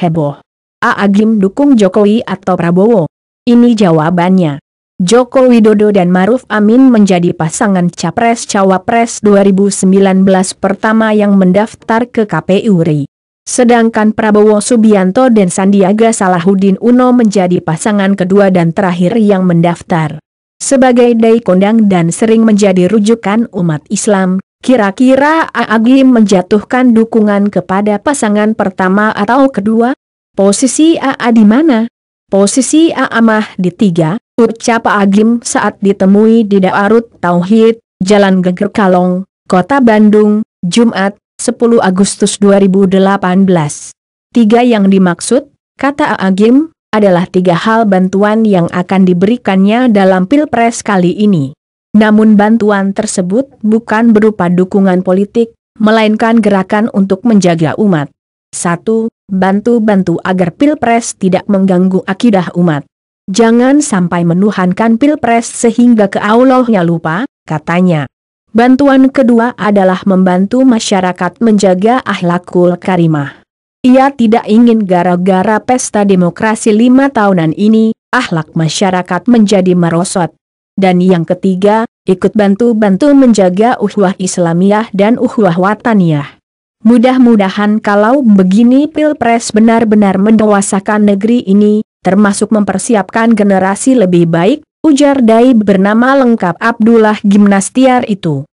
heboh. A. Aagim dukung Jokowi atau Prabowo? Ini jawabannya. Joko Widodo dan Maruf Amin menjadi pasangan Capres-Cawapres 2019 pertama yang mendaftar ke KPU RI. Sedangkan Prabowo Subianto dan Sandiaga Salahuddin Uno menjadi pasangan kedua dan terakhir yang mendaftar. Sebagai dai kondang dan sering menjadi rujukan umat Islam, Kira-kira Agim menjatuhkan dukungan kepada pasangan pertama atau kedua? Posisi AA di mana? Posisi AA mah di tiga, ucap Agim saat ditemui di Daarut Tauhid, Jalan Geger Kalong, Kota Bandung, Jumat, 10 Agustus 2018. Tiga yang dimaksud, kata Agim, adalah tiga hal bantuan yang akan diberikannya dalam Pilpres kali ini. Namun bantuan tersebut bukan berupa dukungan politik, melainkan gerakan untuk menjaga umat. 1. Bantu-bantu agar Pilpres tidak mengganggu akidah umat. Jangan sampai menuhankan Pilpres sehingga ke Allahnya lupa, katanya. Bantuan kedua adalah membantu masyarakat menjaga ahlakul karimah. Ia tidak ingin gara-gara pesta demokrasi lima tahunan ini, ahlak masyarakat menjadi merosot. Dan yang ketiga, ikut bantu-bantu menjaga Uhwah Islamiyah dan Uhwah Wataniyah. Mudah-mudahan kalau begini Pilpres benar-benar mendewasakan negeri ini, termasuk mempersiapkan generasi lebih baik, ujar Dai bernama lengkap Abdullah Gimnastiar itu.